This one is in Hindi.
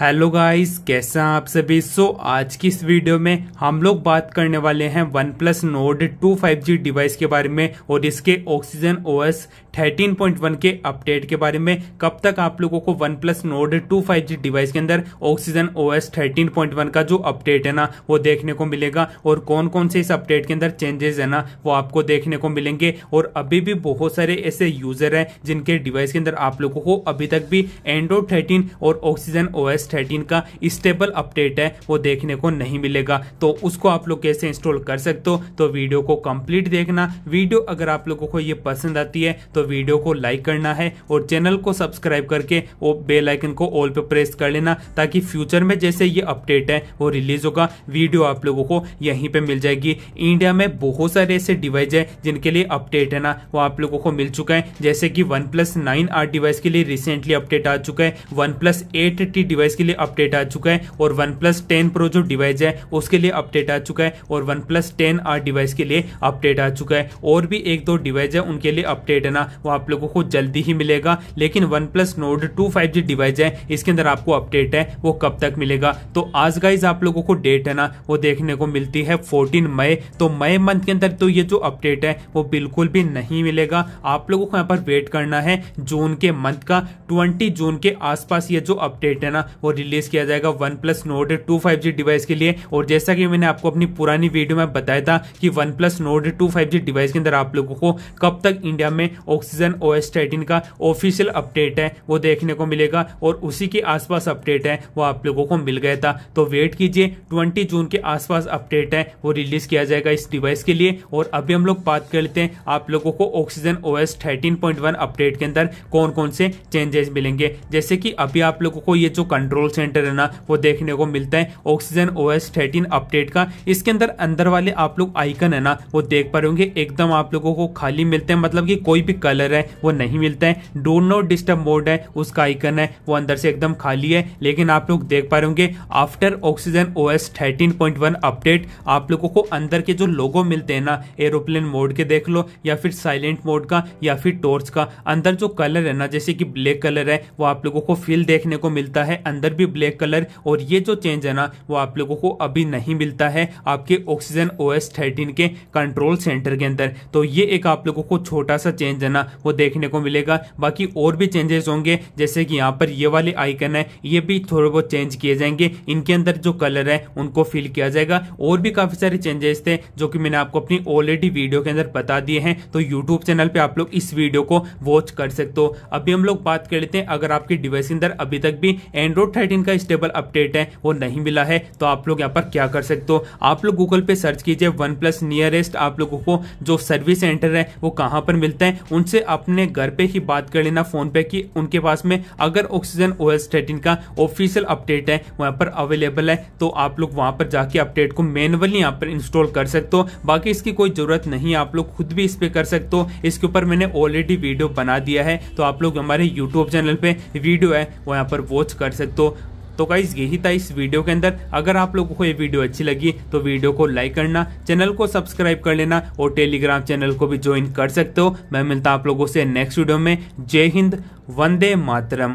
हेलो गाइस हैं आप सभी सो आज की इस वीडियो में हम लोग बात करने वाले हैं OnePlus Nord two five G device के बारे में और इसके ऑक्सीजन ओएस 13.1 के अपडेट के बारे में कब तक आप लोगों को OnePlus Nord two five G device के अंदर ऑक्सीजन ओएस 13.1 का जो अपडेट है ना वो देखने को मिलेगा और कौन कौन से इस अपडेट के अंदर चेंजेस है ना वो आपको देखने को मिलेंगे और अभी भी बहुत सारे ऐसे यूजर हैं जिनके डिवाइस के अंदर आप लोगों को अभी तक भी एंड्रॉइड थर्टीन और ऑक्सीजन एस थर्टीन का स्टेबल अपडेट है वो देखने को नहीं मिलेगा तो उसको आप लोग कैसे इंस्टॉल कर सकते हो तो वीडियो को कंप्लीट देखना वीडियो अगर आप लोगों को ये पसंद आती है तो वीडियो को लाइक करना है और चैनल को सब्सक्राइब करके वो बेल आइकन को ऑल पे प्रेस कर लेना ताकि फ्यूचर में जैसे ये अपडेट है वो रिलीज होगा वीडियो आप लोगों को यहीं पर मिल जाएगी इंडिया में बहुत सारे ऐसे डिवाइस है जिनके लिए अपडेट है ना वो आप लोगों को मिल चुका है जैसे कि OnePlus nine R device के लिए रिसेंटली अपडेट आ चुका है OnePlus eight T device इसके लिए अपडेट आ चुका है और वन प्लस टेन प्रो जो डिवाइस है उसके लिए अपडेट आ चुका है और OnePlus ten R device के लिए अपडेट आ चुका है और भी एक दो डिवाइस है उनके लिए अपडेट है ना वो आप लोगों को जल्दी ही मिलेगा लेकिन OnePlus Nord two five G device है इसके अंदर आपको अपडेट है वो कब तक मिलेगा तो आज गाइज आप लोगों को डेट है ना वो देखने को मिलती है फोर्टीन मई तो मई मंथ के अंदर तो ये जो अपडेट है वो बिल्कुल भी नहीं मिलेगा आप लोगों को यहाँ पर वेट करना है जून के मंथ का ट्वेंटी जून के आसपास ये जो अपडेट है ना और रिलीज किया जाएगा OnePlus Nord two five G device के लिए और जैसा कि मैंने आपको अपनी पुरानी वीडियो में बताया था कि OnePlus Nord two five G device के अंदर आप लोगों को कब तक इंडिया में ऑक्सीजन ओ एस का ऑफिशियल अपडेट है वो देखने को मिलेगा और उसी के आसपास अपडेट है वो आप लोगों को मिल गया था तो वेट कीजिए ट्वेंटी जून के आसपास अपडेट है वो रिलीज किया जाएगा इस डिवाइस के लिए और अभी हम लोग बात कर लेते हैं आप लोगों को ऑक्सीजन ओ एस अपडेट के अंदर कौन कौन से चेंजेस मिलेंगे जैसे कि अभी आप लोगों को ये जो कंट्रोल कंट्रोल सेंटर है ना वो देखने को मिलता है Oxygen O S thirteen update का इसके अंदर अंदर वाले आप लोग आइकन है ना वो देख पा रहे होंगे एकदम आप लोगों को खाली मिलते हैं मतलब कि कोई भी कलर है वो नहीं मिलता है डो नो डिस्टर्ब मोड है उसका आइकन है वो अंदर से एकदम खाली है लेकिन आप लोग देख पा रहे होंगे after Oxygen O S thirteen point one update आप लोगों को अंदर के जो लोगो मिलते हैं ना एरोप्लेन मोड के देख लो या फिर साइलेंट मोड का या फिर टोर्च का अंदर जो कलर है ना जैसे कि ब्लैक कलर है वो आप लोगों को फील देखने को मिलता है अंदर भी ब्लैक कलर और ये जो चेंज है ना वो आप लोगों को अभी नहीं मिलता है आपके ऑक्सीजन ओ एस थर्टीन के कंट्रोल सेंटर के अंदर तो ये एक आप लोगों को छोटा सा चेंज है ना वो देखने को मिलेगा बाकी और भी चेंजेस होंगे जैसे कि यहाँ पर ये वाले आइकन है ये भी थोड़े बहुत चेंज किए जाएंगे इनके अंदर जो कलर है उनको फिल किया जाएगा और भी काफ़ी सारे चेंजेस थे जो कि मैंने आपको अपनी ऑलरेडी वीडियो के अंदर बता दिए हैं तो यूट्यूब चैनल पर आप लोग इस वीडियो को वॉच कर सकते हो अभी हम लोग बात कर लेते हैं अगर आपकी डिवाइस के अंदर अभी तक भी एंड्रॉइड एंड्रॉइड थर्टीन का स्टेबल अपडेट है वो नहीं मिला है तो आप लोग यहाँ पर क्या कर सकते हो आप लोग गूगल पे सर्च कीजिए वन प्लस नियरेस्ट आप लोगों को जो सर्विस सेंटर है वो कहाँ पर मिलते हैं उनसे अपने घर पे ही बात कर लेना फोन पे कि उनके पास में अगर ऑक्सीजन ओ एस थर्टीन का ऑफिशियल अपडेट है वहाँ पर अवेलेबल है तो आप लोग वहाँ पर जाके अपडेट को मैनुअली यहाँ पर इंस्टॉल कर सकते हो बाकी इसकी कोई जरूरत नहीं आप लोग खुद भी इस पर कर सकते हो इसके ऊपर मैंने ऑलरेडी वीडियो बना दिया है तो आप लोग हमारे यूट्यूब चैनल पर वीडियो है वो यहाँ पर वॉच कर सकते तो तो गाइज यही था इस वीडियो के अंदर अगर आप लोगों को ये वीडियो अच्छी लगी तो वीडियो को लाइक करना चैनल को सब्सक्राइब कर लेना और टेलीग्राम चैनल को भी ज्वाइन कर सकते हो मैं मिलता आप लोगों से नेक्स्ट वीडियो में जय हिंद वंदे मातरम